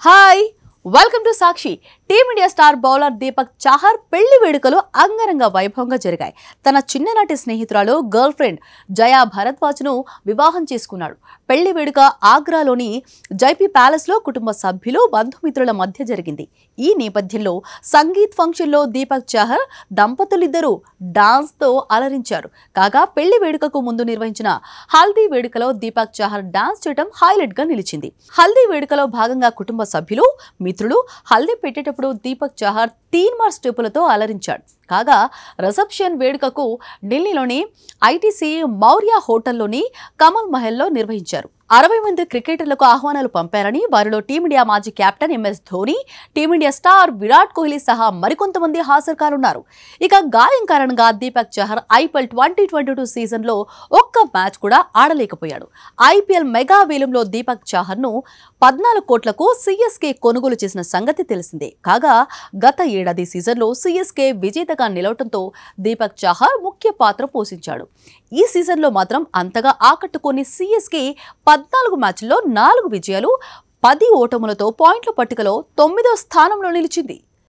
Hi welcome to Sakshi team India star bowler Deepak Chahar పెళ్లి వేడుకలు అంగరంగ వైభవంగా జరిగాయి తన చిన్ననాటి స్నేహితురాలు గర్ల్ ఫ్రెండ్ జయా భరద్వాజ్ ను వివాహం చేసుకున్నాడు పెళ్లి వేడుక ఆగ్రాలోని జైపీ ప్యాలెస్లో కుటుంబ సభ్యులు బంధుమిత్రుల మధ్య జరిగింది ఈ నేపథ్యంలో సంగీత్ ఫంక్షన్లో దీపక్ చాహర్ దంపతులిద్దరూ డాన్స్ తో అలరించారు కాగా పెళ్లి వేడుకకు ముందు నిర్వహించిన హల్దీ వేడుకలో దీపక్ చాహర్ డాన్స్ చేయడం హైలైట్ గా నిలిచింది హల్దీ వేడుకలో భాగంగా కుటుంబ సభ్యులు మిత్రుడు హల్దీ పెట్టేటప్పుడు దీపక్ చహార్ తీన్మార్ స్టెప్పులతో అలరించాడు కాగా రిసెప్షన్ వేడుకకు ఢిల్లీలోని ఐటీసీ మౌర్య హోటల్లోని కమల్ మహల్లో నిర్వహించారు అరవై మంది క్రికెటర్లకు ఆహ్వానాలు పంపారని వారిలో టీమిండియా మాజీ captain MS Dhoni team India star Virat Kohli సహా మరికొంతమంది హాజరు కానున్నారు ఇక గాయం కారణంగా Deepak Chahar IPL twenty twenty two సీజన్లో ఒక్క మ్యాచ్ కూడా ఆడలేకపోయాడు ఐపీఎల్ మెగా వేలంలో దీపక్ చహర్ను పద్నాలుగు కోట్లకు సీఎస్కే కొనుగోలు చేసిన సంగతి తెలిసిందే కాగా గత ఏడాది సీజన్లో సీఎస్కే విజేతగా నిలవటంతో దీపక్ చహర్ ముఖ్య పాత్ర పోషించాడు ఈ సీజన్లో మాత్రం అంతగా ఆకట్టుకుని సీఎస్కే పద్నాలుగు మ్యాచ్ల్లో నాలుగు విజయాలు పది ఓటములతో పాయింట్ల పట్టికలో తొమ్మిదో స్థానంలో నిలిచింది